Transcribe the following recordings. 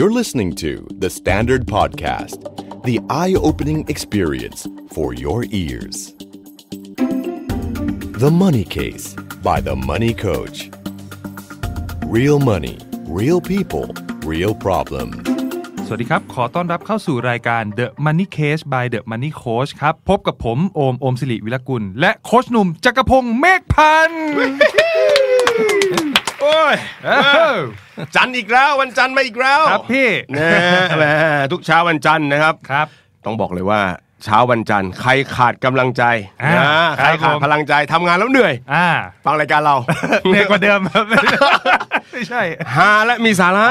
You're listening to The Standard Podcast, the eye opening experience for your ears. The Money Case by The Money Coach. Real money, real people, real problem. สวัสดีครับ ขอต้อนรับเข้าสู่รายการ The Money Case by The Money Coach ครับ พบกับผมโอมโอมสิริวิรกุล และโคชหนุ่มจักรพงศ์เมฆพันธ์โอ้ยจันอีกแล้ววันจันมาอีกแล้วครับพี่นะแหทุกเช้าวันจันนะครับ ครับ ต้องบอกเลยว่าเช้าวันจันทร์ใครขาดกำลังใจอ่าใครขาดพลังใจทำงานแล้วเหนื่อยอ่าฟังรายการเราเหนื่อยกว่าเดิมไม่ใช่ หาและมีสาระ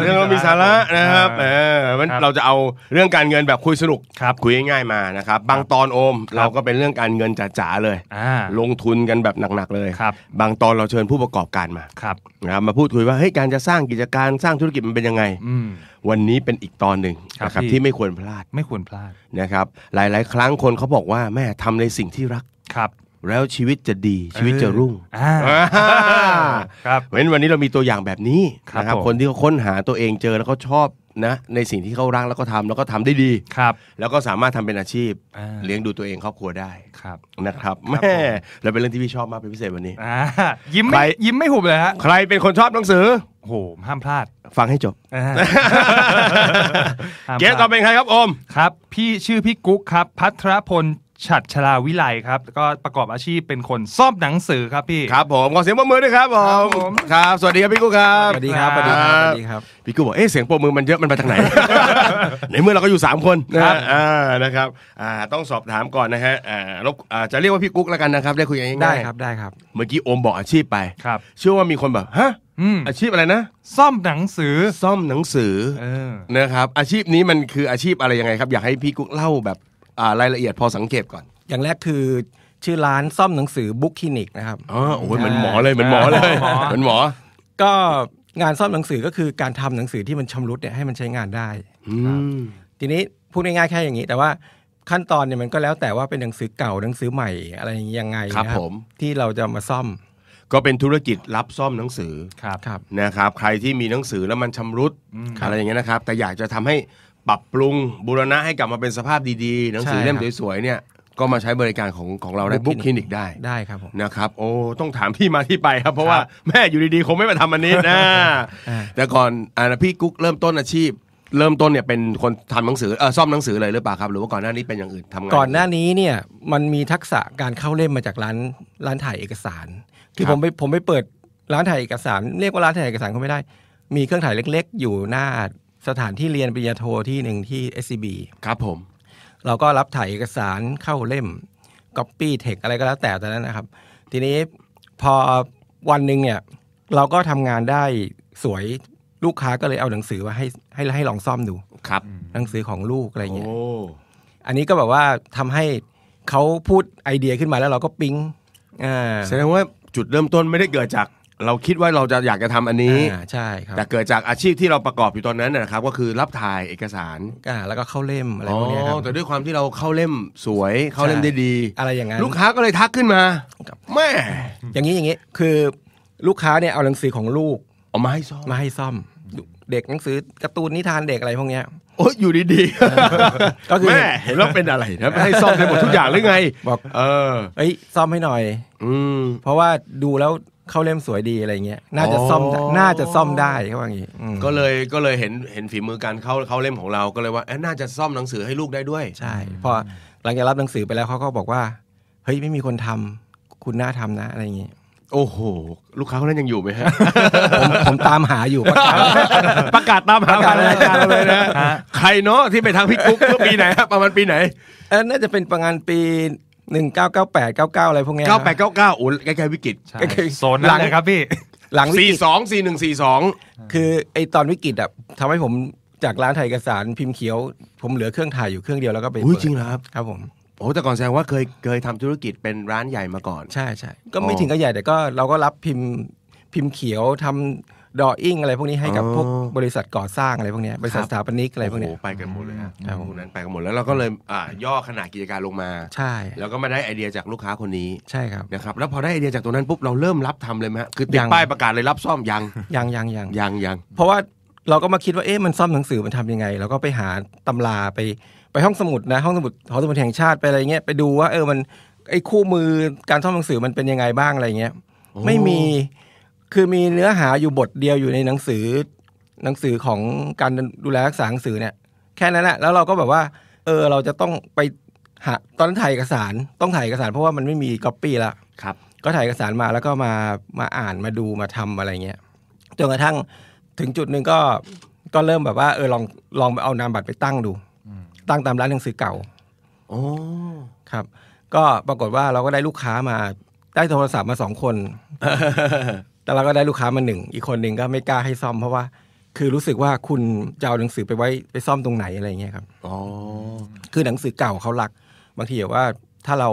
เรื่องเรามีสาระนะครับเออเราจะเอาเรื่องการเงินแบบคุยสนุกครับคุยง่ายมานะครับ บางตอนโอมเราก็เป็นเรื่องการเงินจ๋าๆเลยลงทุนกันแบบหนักๆเลยครับบางตอนเราเชิญผู้ประกอบการมาครับนะครับมาพูดคุยว่าเฮ้ยการจะสร้างกิจการสร้างธุรกิจมันเป็นยังไงวันนี้เป็นอีกตอนหนึ่งนะครับที่ไม่ควรพลาด ไม่ควรพลาดนะครับหลาย ๆ ครั้งคนเขาบอกว่าแม่ทำในสิ่งที่รักครับ แล้วชีวิตจะดีชีวิตจะรุ่งครับเพราะฉะนั้นวันนี้เรามีตัวอย่างแบบนี้นะครับคนที่เขาค้นหาตัวเองเจอแล้วเขาชอบนะในสิ่งที่เขารักแล้วก็ทำแล้วก็ทำได้ดีครับ แล้วก็สามารถทำเป็นอาชีพ เลี้ยงดูตัวเองครอบครัวได้ครับนะครับแม่แล้วเป็นเรื่องที่พี่ชอบมากเป็นพิเศษวันนี้ยิ้มไม่ยิ้มไม่หุบเลยฮะใครเป็นคนชอบหนังสือโหห้ามพลาดฟังให้จบเกสต่อเป็นใครครับอมครับพี่ชื่อพี่กุ๊กครับพัทรพลฉัดชลาวิไลครับก็ประกอบอาชีพเป็นคนซ่อมหนังสือครับพี่ครับ ผมขอเสียงปรบมือด้วยครับผมครับสวัสดีครับพี่กู้ครับสวัสดีครับสวัสดีครับสวัสดีครับพี่กู้บอกเอ๊ะเสียงปรบมือมันเยอะมันไปทางไหนในเมื่อเราก็อยู่3คนนะครับอ่านะครับอ่าต้องสอบถามก่อนนะฮะอ่ารบอ่าจะเรียกว่าพี่กุ๊กแล้วกันนะครับได้คุยกันง่ายได้ครับได้ครับ เมื่อกี้โอมบอกอาชีพไปครับเชื่อว่ามีคนแบบฮะออาชีพอะไรนะซ่อมหนังสือซ่อมหนังสือเออนะครับ อาชีพนี้มันคืออาชีพอะไรยังไงครับ อยากให้พี่กุ๊กเล่าแบบ่รายละเอียดพอสังเกตก่อน อย่างแรกคือชื่อร้านซ่อมหนังสือบุ๊กคลินิกนะครับอ๋อโอ้ยมันหมอเลยมันหมอเลย มันหมอ ก็งานซ่อมหนังสือก็คือการทำหนังสือที่มันชำรุดเนี่ยให้มันใช้งานได้ทีนี้พูดง่ายๆแค่อย่างนี้แต่ว่าขั้นตอนเนี่ยมันก็แล้วแต่ว่าเป็นหนังสือเก่าหนังสือใหม่ อะไรยังไงนะครับผมที่เราจะมาซ่อม ก็เป็นธุรกิจรับซ่อมหนังสือครับนะครับ ใครที่มีหนังสือแล้วมันชำรุดอะไรอย่างเงี้ยนะครับ แต่อยากจะทำให้ปรับปรุงบูรณะให้กลับมาเป็นสภาพดีๆหนังสือเล่มสวยๆเนี่ยก็มาใช้บริการของของเราได้บุ๊กคลินิกได้ได้ครับผมนะครับ โอ้ ต้องถามที่มาที่ไปครับ เพราะว่าแม่อยู่ดีๆคงไม่มาทำอันนี้นะ แต่ก่อนอ่าพี่กุ๊กเริ่มต้นอาชีพ เริ่มต้นเนี่ยเป็นคนทำหนังสือเออซ่อมหนังสือเลยหรือเปล่าครับหรือว่าก่อนหน้านี้เป็นอย่างอื่นทำงานก่อนหน้านี้เนี่ยมันมีทักษะการเข้าเล่มมาจากร้านร้านถ่ายเอกสารคือผมไปผมไปเปิดร้านถ่ายเอกสาร เรียกว่าร้านถ่ายเอกสารก็ไม่ได้มีเครื่องถ่ายเล็ก ๆ อยู่หน้าสถานที่เรียนปริญญาโทที่หนึ่งที่ SCB ครับผม เราก็รับถ่ายเอกสารเข้าเล่มก๊อปปี้เทคอะไรก็แล้วแต่ตอนนั้นนะครับ ทีนี้พอวันหนึ่งเนี่ย เราก็ทำงานได้สวยลูกค้าก็เลยเอาหนังสือมาให้ให้ให้ลองซ่อมดูครับ หนังสือของลูกอะไรเงี้ยออันนี้ก็แบบว่าทำให้เขาพูดไอเดียขึ้นมาแล้วเราก็ปิ๊งอ่าแสดงว่าจุดเริ่มต้นไม่ได้เกิดจากเราคิดว่าเราจะอยากจะทำอันนี้ใช่ครับแต่เกิดจากอาชีพที่เราประกอบอยู่ตอนนั้นนะครับ ก็คือรับถ่ายเอกสารอ่าแล้วก็เข้าเล่มอะไรพวกนี้ครับแต่ด้วยความที่เราเข้าเล่มสวยเข้าเล่มได้ดีอะไรอย่างนั้นลูกค้าก็เลยทักขึ้นมาแม่อย่างนี้อย่างนี้คือลูกค้าเนี่ยเอาหนังสือของลูกเอามาให้ซ่อมมาให้ซ่อม เด็กหนังสือการ์ตูนนิทานเด็กอะไรพวกเนี้ยโอ้ยอยู่ดีๆก็คือแม่เห็นว่าเป็นอะไรนะไม่ให้ซ่อมได้หมดทุกอย่างหรือไงบอกเออไอ้ซ่อมให้หน่อย อืมเพราะว่าดูแล้วเข้าเล่มสวยดีอะไรเงี้ย น่าจะซ่อม น่าจะซ่อมได้เขาว่างี้ก็เลยก็เลยเห็นเห็นฝีมือการเข้าเข้าเล่มของเรา ก็เลยว่าเอ๊ะน่าจะซ่อมหนังสือให้ลูกได้ด้วย ใช่ พอหลังจากรับหนังสือไปแล้วเขาก็บอกว่า เฮ้ยไม่มีคนทำคุณน่าทำนะอะไรเงี้ยโอ้โห ลูกค้าขาเล่นยังอยู่ไหมฮะผมผมตามหาอยู่ ประกาศตามหาการรการเลยนะใครเนาะที่ไปทางพี่กุ๊กเมื่อปีไหนครับประมาณปีไหนน่าจะเป็นประมาณปีหนึ่งเก้าเก้าแปดเก้าเก้าอะไรพวกนี้เก้าแปดเก้าเก้าโอ้ใกล้ๆวิกฤตโซนนั้นเลยครับพี่หลังสี่สองสี่หนึ่งสี่สองคือไอตอนวิกฤตอ่ะทำให้ผมจากร้านถ่ายเอกสารพิมพ์เขียว ผมเหลือเครื่องถ่ายอยู่เครื่องเดียวแล้วก็ไปอุ้ยเปิดจริงเหรอครับครับผมโอ้ แต่ก่อนแสดงว่าเคยเคยทำธุรกิจเป็นร้านใหญ่มาก่อน ใช่ใช่ก็ไม่ถึงกับใหญ่แต่ก็เราก็รับพิมพ์พิมพ์เขียวทำดออิ่งอะไร พวกนี้ให้กับพวกบริษัทก่อสร้างอะไรพวกนี้บริษัทสถาปนิกอะไรพวกนี้ไปกันหมดเลยครับพวกนั้นไปกันหมดแล้วเราก็เลยย่อขนาดกิจการลงมา ใช่แล้วก็มาได้ไอเดียจากลูกค้าคนนี้ใช่ครับนะครับแล้วพอได้ไอเดียจากตรงนั้นปุ๊บเราเริ่มรับทำเลยไหมคือติดป้ายประกาศเลยรับซ่อมยังยังยังยังยังยังเพราะว่าเราก็มาคิดว่าเอ๊ะมันซ่อมหนังสือมันทำยังไงเราก็ไปหาตำราไปไปห้องสมุดนะห้องสมุดหอสมุดแห่งชาติไปอะไรเงี้ยไปดูว่าเออมันไอ้คู่มือการซ่อมหนังสือมันเป็นยังไงบ้างอะไรเงี้ยไม่มีคือมีเนื้อหาอยู่บทเดียวอยู่ในหนังสือหนังสือของการดูแลรักษาหนังสือเนี่ย แค่นั้นแหละแล้วเราก็แบบว่าเออเราจะต้องไปหาตอนนั้นถ่ายเอกสารต้องถ่ายเอกสาร เพราะว่ามันไม่มีก๊อปปี้ละครับก็ถ่ายเอกสารมาแล้วก็มามาอ่านมาดูมาทำอะไรเงี้ยจนกระทั่งถึงจุดหนึ่งก็ก็เริ่มแบบว่า เออลองลองเอานามบัตรไปตั้งดู ตั้งตามร้านหนังสือเก่าโอ้ครับ ก็ปรากฏว่าเราก็ได้ลูกค้ามาได้โทรศัพท์มาสองคนแล้วเราก็ได้ลูกค้ามาหนึ่งอีกคนหนึ่งก็ไม่กล้าให้ซ่อมเพราะว่า คือรู้สึกว่าคุณจะเอาหนังสือไปไว้ไปซ่อมตรงไหนอะไรเงี้ยครับ อ๋อ คือหนังสือเก่าเขาหลัก บางทีแบบว่าถ้าเรา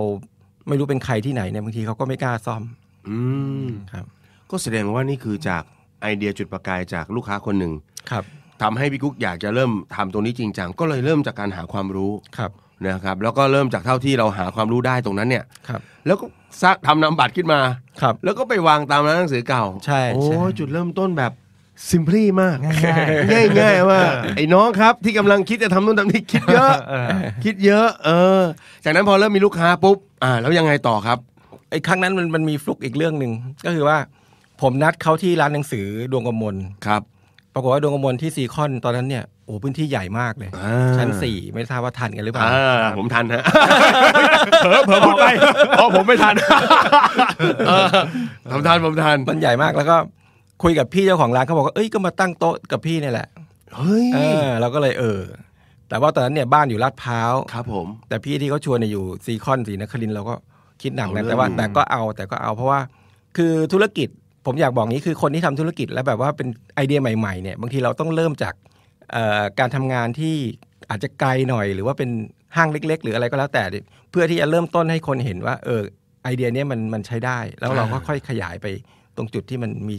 ไม่รู้เป็นใครที่ไหนเนี่ยบางทีเขาก็ไม่กล้าซ่อม อืม ครับ ก็แสดงว่านี่คือจากไอเดียจุดประกายจากลูกค้าคนหนึ่งครับทำให้พี่กุ๊กอยากจะเริ่มทำตรงนี้จริงจังก็เลยเริ่มจากการหาความรู้ ครับ นะครับ แล้วก็เริ่มจากเท่าที่เราหาความรู้ได้ตรงนั้นเนี่ย ครับ แล้วก็ซักทำนำบัตรขึ้นมา ครับ แล้วก็ไปวางตามร้านหนังสือเก่า ใช่โอ้ใช่จุดเริ่มต้นแบบซิมพลีมาก ง่ายง่ายว่า ไอ้น้องครับที่กำลังคิดจะทำนู่นทำนี่คิดเยอะคิดเยอะ เออ จากนั้นพอเริ่มมีลูกค้าปุ๊บอ่า แล้วยังไงต่อครับไอ้ครั้งนั้นมันมันมีฟลุกอีกเรื่องหนึ่ง ก็คือว่า ผมนัดเขาที่ร้านหนังสือดวงกมลครับปรากฏว่าดวงกมลที่ซีคอนตอนนั้นเนี่ยโอ้พื้นที่ใหญ่มากเลยชั้นสี่ไม่ทราบว่าทันกันหรือเปล่าผมทันฮะเผลอเผลอพูดไป พอผมไม่ทันผมทัน ผมทันมันใหญ่มากแล้วก็คุยกับพี่เจ้าของร้านเขาบอกว่าเอ้ยก็มาตั้งโต๊ะกับพี่นี่แหละ เฮ้ยเราก็เลยเออ แต่ว่าตอนนั้นเนี่ยบ้านอยู่ลาดพร้าวครับ ผม แต่พี่ที่เขาชวนเนี่ยอยู่ซีคอนสีนครินเราก็คิดหนักนะแต่ว่าแต่ก็เอาแต่ก็เอา เพราะว่าคือธุรกิจผมอยากบอกนี้คือคนที่ทำธุรกิจแล้วแบบว่าเป็นไอเดียใหม่ๆเนี่ยบางทีเราต้องเริ่มจากการทำงานที่อาจจะไกลหน่อย หรือว่าเป็นห้างเล็กๆ หรืออะไรก็แล้วแต่เพื่อที่จะเริ่มต้นให้คนเห็นว่าเออไอเดียนี้มันมันใช้ได้ แล้วเราก็ค่อยขยายไปตรงจุดที่มันมี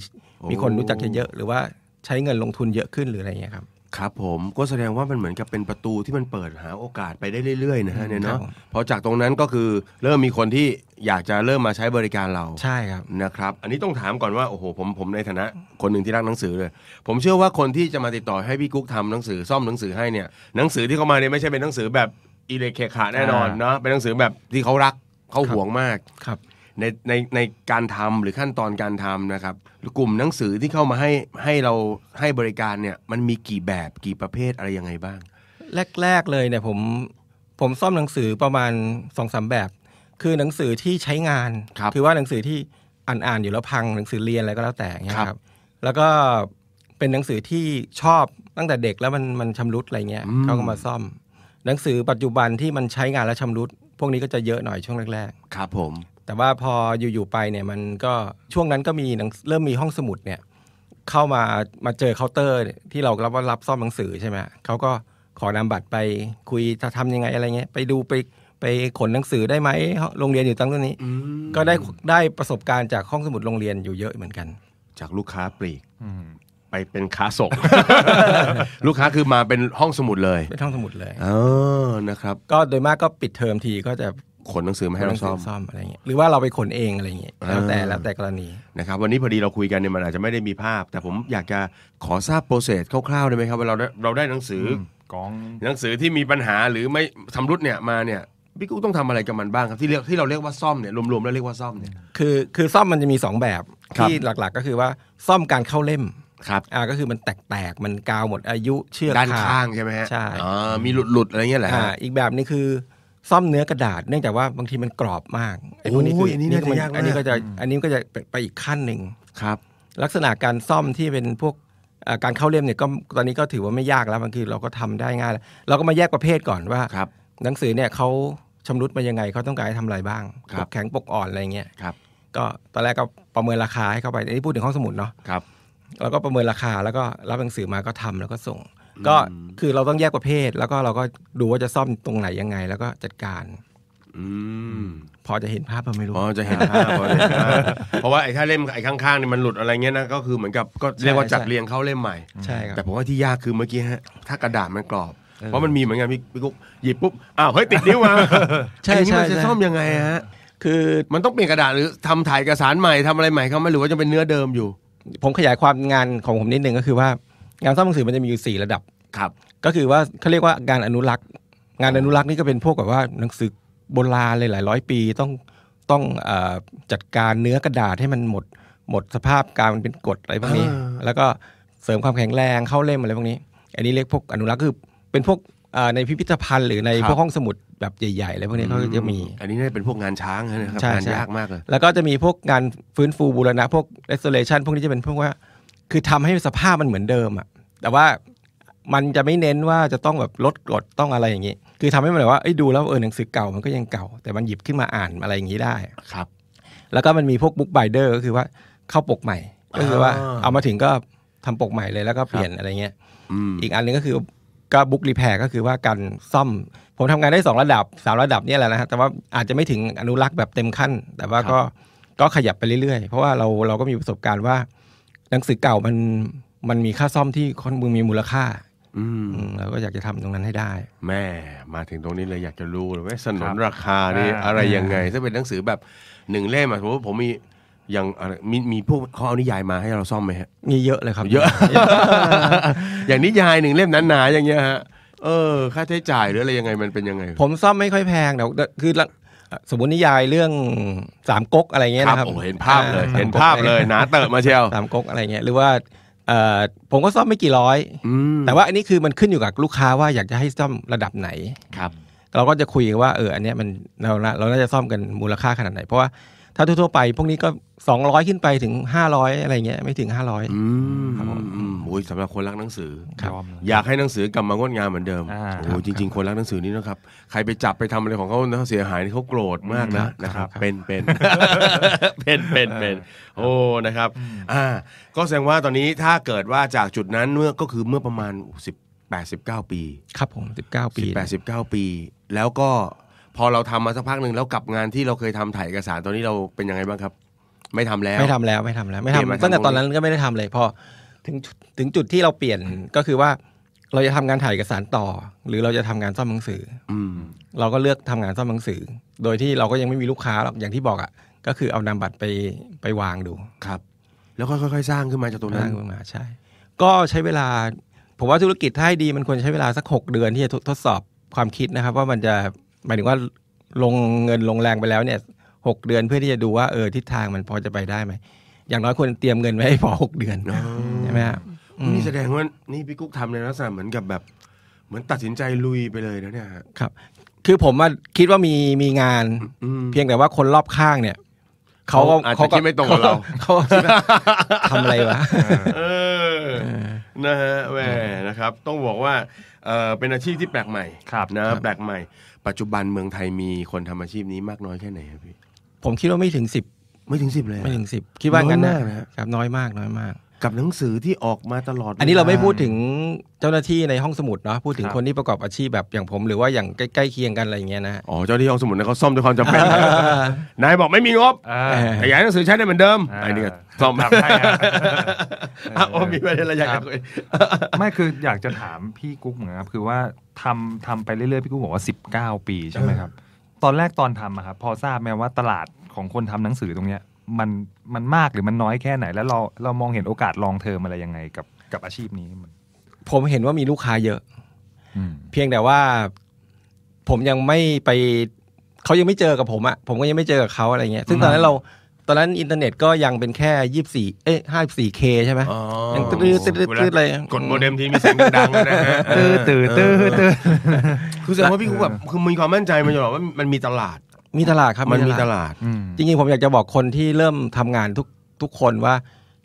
มีคนรู้จักเยอะๆหรือว่าใช้เงินลงทุนเยอะขึ้นหรืออะไรเงี้ยครับครับผมก็แสดงว่ามันเหมือนกับเป็นประตูที่มันเปิดหาโอกาสไปได้เรื่อยๆนะฮะเนี่ยเนาะพอจากตรงนั้นก็คือเริ่มมีคนที่อยากจะเริ่มมาใช้บริการเราใช่ครับนะครับอันนี้ต้องถามก่อนว่าโอ้โหผมผมในฐานะคนหนึ่งที่รักหนังสือเลยผมเชื่อว่าคนที่จะมาติดต่อให้พี่กุ๊กทำหนังสือซ่อมหนังสือให้เนี่ยหนังสือที่เขามาเนี่ยไม่ใช่เป็นหนังสือแบบอิเล็กเคขาแน่นอนเนาะเป็นหนังสือแบบที่เขารักเขาห่วงมากครับในในในการทำหรือขั้นตอนการทำนะครับกลุ่มหนังสือที่เข้ามาให้ให้เราให้บริการเนี่ยมันมีกี่แบบกี่ประเภทอะไรยังไงบ้าง แรกๆเลยเนี่ยผมผมซ่อมหนังสือประมาณสองสามแบบคือหนังสือที่ใช้งานครับคือว่าหนังสือที่อ่านอ่านอยู่แล้วพังหนังสือเรียนอะไรก็แล้วแต่เงี้ยครับ แล้วก็เป็นหนังสือที่ชอบตั้งแต่เด็กแล้วมันมันชำรุดอะไรเงี้ยเขาก็มาซ่อม หนังสือปัจจุบันที่มันใช้งานแล้วชำรุด พวกนี้ก็จะเยอะหน่อยช่วงแรกๆ ครับผม แต่ว่าพออยู่ๆไปเนี่ยมันก็ช่วงนั้นก็มีหนังเริ่มมีห้องสมุดเนี่ย เข้ามามาเจอเคาน์เตอร์ ที่เรารับว่ารับซ่อมหนังสือใช่ไหมเขาก็ขอนำบัตรไปคุยจะทำยังไงอะไรเงี้ยไปดูไปไปขนหนังสือได้ไหมโรงเรียนอยู่ตั้งตรงนี้ก็ได้ได้ประสบการณ์จากห้องสมุดโรงเรียนอยู่เยอะเหมือนกัน จากลูกค้าปลีกไปเป็นค้าส่งลูกค้าคือมาเป็นห้องสมุดเลย เป็นห้องสมุดเลยเออนะครับก็โดยมากก็ปิดเทอมทีก็จะขนหนังสือมาให้เราซ่อมซ่อมอะไรเงี้ยหรือว่าเราไปขนเองอะไรเงี้ยแล้วแต่แล้วแต่กรณีนะครับวันนี้พอดีเราคุยกันเนี่ยมันอาจจะไม่ได้มีภาพ แต่ผมอยากจะขอทราบโปรเซสคร่าวๆได้ไหมครับว่าเราเราได้หนังสือกองหนังสือที่มีปัญหาหรือไม่ทำรุดเนี่ยมาเนี่ยพี่กู้ต้องทำอะไรกับมันบ้างครับที่เรียกที่เราเรียกว่าซ่อมเนี่ยรวมๆแล้วเรียกว่าซ่อมเนี่ยคือคือซ่อมมันจะมี2แบบที่หลักๆก็คือว่าซ่อมการเข้าเล่มครับอ่าก็คือมันแตกๆมันกาวหมดอายุเชือกด้านข้างใช่ไหมฮะใช่อ๋อมีหลุดๆอะไรเงี้ยแหละอ่าอีกแบบนี้คือซ่อมเนื้อกระดาษ เนื่องจากว่าบางทีมันกรอบมากไอ้พวกนี้คืออันนี้ก็จะอันนี้ก็จะอันนี้ก็จะไปอีกขั้นหนึ่งครับ ลักษณะการซ่อมที่เป็นพวกการเข้าเล่มเนี่ยก็ตอนนี้ก็ถือว่าไม่ยากแล้วบางทีเราก็ทำได้ง่ายแล้วเราก็มาแยกประเภทก่อนว่าหนังสือเนี่ยเขาชำรุดมายังไงเขาต้องการให้ทำอะไรบ้างปกแข็งปกอ่อนอะไรเงี้ยครับ ก็ตอนแรกก็ประเมินราคาให้เข้าไปอันนี้พูดถึงห้องสมุดเนาะครับเราก็ประเมินราคาแล้วก็รับหนังสือมาก็ทำแล้วก็ส่ง ก็คือเราต้องแยกประเภทแล้วก็เราก็ดูว่าจะซ่อมตรงไหนยังไงแล้วก็จัดการอพอจะเห็นภาพไม่รู้พอจะเห็นภาพเพราะว่าไอ้ถ้าเล่มไอ้ข้างๆนี่มันหลุดอะไรเงี้ยนะก็คือเหมือนกับก็เรียกว่าจัดเรียงเข้าเล่มใหม่ใช่ครับแต่ผมว่าที่ยากคือเมื่อกี้ฮะถ้ากระดาษมันกรอบเพราะมันมีเหมือนกันพี่กุ๊กหยิบปุ๊บอ้าวเฮ้ยติดนิ้วมาใช่ใช่จะซ่อมยังไงฮะคือมันต้องเปลี่ยนกระดาษหรือทำถ่ายเอกสารใหม่ทำอะไรใหม่เขาไหมหรือว่าจะเป็นเนื้อเดิมอยู่ ผมขยายความงานของผมนิดนึงก็คือ ว่างานซ่อมหนังสือมันจะมีอยู่สี่ระดับครับ ก็คือว่าเขาเรียกว่างานอนุรักษ์งานอนุรักษ์นี่ก็เป็นพวกแบบว่าหนังสือโบราณเลยหลายร้อยปีต้องต้องจัดการเนื้อกระดาษให้มันหมด หมดสภาพการมันเป็นกดอะไรพวกนี้ แล้วก็เสริมความแข็งแรงเข้าเล่มอะไรพวกนี้ อันนี้เรียกพวกอนุรักษ์คือเป็นพวกในพิพิธภัณฑ์หรือในพวกห้องสมุดแบบใหญ่ๆอะไรพวกนี้เขาจะมี อันนี้น่าเป็นพวกงานช้างนะครับงานยากมากเลยแล้วก็จะมีพวกงานฟื้นฟูบูรณะพวก restoration พวกนี้จะเป็นพวกว่า คือทำให้สภาพมันเหมือนเดิมอ่ะแต่ว่ามันจะไม่เน้นว่าจะต้องแบบลดกรดต้องอะไรอย่างนี้ คือทำให้มันแบบว่าดูแล้วเออหนังสือเก่า มันก็ยังเก่า แต่มันหยิบขึ้นมาอ่านอะไรอย่างนี้ได้ครับ แล้วก็มันมีพวกบุ๊กไบเดอร์ก็คือว่าเข้าปกใหม่ก็คือว่าเอามาถึงก็ทำปกใหม่เลยแล้วก็เปลี่ยนอะไรเงี้ยอีกอันนึงก็คือก็บุ๊กรีแพร์ก็คือว่าการซ่อม ผมทำงานได้ 2 ระดับ3ระดับนี่แหละนะฮะแต่ว่าอาจจะไม่ถึงอนุรักษ์แบบเต็มขั้น แต่ว่าก็ก็ขยับไปเรื่อยๆ เพราะว่าเราเราก็มีประสบการณ์ว่า หนังสือเก่ามันมันมีค่าซ่อมที่ค่อนมึงมีมูลค่าเราก็อยากจะทำตรงนั้นให้ได้ แม่มาถึงตรงนี้เลยอยากจะรู้เลยว่าสนนราคานี่อะไรยังไงถ้าเป็นหนังสือแบบหนึ่งเล่มผมผมมียังมีมีพวกเขาเอานิยายมาให้เราซ่อมไหมฮะมีเยอะเลยครับเยอะอย่างนิยายหนึ่งเล่มหนาๆอย่างเงี้ยฮะเออ ค่าใช้จ่ายหรืออะไรยังไงมันเป็นยังไง ผมซ่อมไม่ค่อยแพงเดี๋ยวคือสมมตินิยายเรื่องสามก๊กอะไรเงี้ยนะครับโอ้เห็นภาพเลยเห็นภาพเลยหนาเติบมาเชียวสามก๊กอะไรเงี้ยหรือว่าผมก็ซ่อมไม่กี่ร้อยแต่ว่าอันนี้คือมันขึ้นอยู่กับลูกค้าว่าอยากจะให้ซ่อมระดับไหนครับ เราก็จะคุยกันว่า เอออันเนี้ยมันเราเราน่าจะซ่อมกันมูลค่าขนาดไหนเพราะว่าถ้าทั่วๆไปพวกนี้ก็สองร้อยขึ้นไปถึงห้าร้อยอะไรเงี้ยไม่ถึงห้าร้อยอืมครับผมโอ้ยสำหรับคนรักหนังสือ ครับ อยากให้หนังสือกลับมางดงามเหมือนเดิม โอ้ยจริงๆคนรักหนังสือนี่นะครับใครไปจับไปทำอะไรของเขานะเสียหายเขาโกรธมากนะนะครับเป็นเป็น เป็นเป็นเป็น โอ้ นะครับ อ่าก็แสดงว่าตอนนี้ถ้าเกิดว่าจากจุดนั้นเมื่อก็คือเมื่อประมาณ10 89ปีครับผมสิบเก้าปีเ8้9ปี แล้วก็พอเราทำมาสักพักหนึ่งแล้วกับงานที่เราเคยทำถ่ายเอกสารตอนนี้เราเป็นยังไงบ้างครับ ไม่ทำแล้วไม่ทำแล้วไม่ทำแล้วไม่ทำตั้งแต่ตอนนั้นก็ไม่ได้ทำเลยพอถึงถึงจุดที่เราเปลี่ยนก็คือว่า เราจะทำงานถ่ายเอกสารต่อ หรือเราจะทำงานซ่อมหนังสือ อืเราก็เลือกทำงานซ่อมหนังสือ โดยที่เราก็ยังไม่มีลูกค้าหรอกอย่างที่บอกอ่ะก็คือเอานำบัตรไปไปวางดู ครับ แล้วค่อยๆสร้างขึ้นมาจากตรงนั้นสร้างขึ้นมาใช่ ก็ใช้เวลาผมว่าธุรกิจถ้าให้ดีมันควรใช้เวลาสักหกเดือนที่จะทดสอบความคิดนะครับ ว่ามันจะหมายถึงว่าลงเงินลงแรงไปแล้ว เนี่ยหกเดือนเพื่อที่จะดูว่าเออทิศทางมันพอจะไปได้ไหมอย่างน้อยควรเตรียมเงินไว้ให้พอหกเดือนใช่ไหมฮะนี่แสดงว่า นี่พี่กุ๊กทำในลักษณะเหมือนกับแบบ เหมือนตัดสินใจลุยไปเลยนะเนี่ยครับ คือผมว่าคิดว่ามีมีงาน เพียงแต่ว่าคนรอบข้างเนี่ยเขาก็อาจจะคิดไม่ตรงกับเราเขาทำอะไรวะนะฮะแหวนะครับ ต้องบอกว่าเป็นอาชีพที่แปลกใหม่นะแปลกใหม่ปัจจุบันเมืองไทยมีคนทำอาชีพนี้มากน้อยแค่ไหนครับพี่ ผมคิดว่าไม่ถึงสิบไม่ถึงสิบเลยไม่ถึงสิบคิดว่างั้นนะครับน้อยมากน้อยมากกับหนังสือที่ออกมาตลอด อันนี้เราไม่พูดถึงเจ้าหน้าที่ในห้องสมุดเนาะพูดถึงคนที่ประกอบอาชีพแบบอย่างผมหรือว่าอย่างใกล้ๆเคียงกันอะไรอย่างเงี้ยนะอ๋อเจ้าหน้าที่ห้องสมุดเนี่ยเขาซ่อมด้วยความจำเป็นนายบอกไม่มีงบขยายหนังสือใช้ได้เหมือนเดิมไอ้นี่ก็ซ่อมทบให้โอ้มีประเด็นอะไรอยากคุยไม่คืออยากจะถามพี่กุ๊กเหมือนครับคือว่าทำทำไปเรื่อยๆพี่กุ๊กบอกว่า 19 ปีใช่ไหมครับ ตอนแรกตอนทำอะครับพอทราบไหมว่าตลาดของคนทำหนังสือตรงเนี้ยมันมันมากหรือมันน้อยแค่ไหน แล้วเราเรามองเห็นโอกาสลองเทอมอะไรยังไงกับกับอาชีพนี้มัน ผมเห็นว่ามีลูกค้าเยอะเพียงแต่ว่า ผมยังไม่ไปเขายังไม่เจอกับผมอะผมก็ยังไม่เจอกับเขาอะไรเงี้ยซึ่งตอนนั้นเรา ตอนนั้นอินเทอร์เน็ตก็ยังเป็นแค่ยี่สี่เอ้ยห้าสี่เคใช่ไหมยังตื้อตื้อตื้ออะไรกดโมเด็มที่มีเสียงดังๆนะฮะตื้อตื้อตื้อตื้อคือแสดงว่าพี่กูแบบคือมีความมั่นใจมาตลอดว่ามันมีตลาดมีตลาดครับมันมีตลาดจริงๆ ผมอยากจะบอกคนที่เริ่มทำงานทุกทุกคนว่า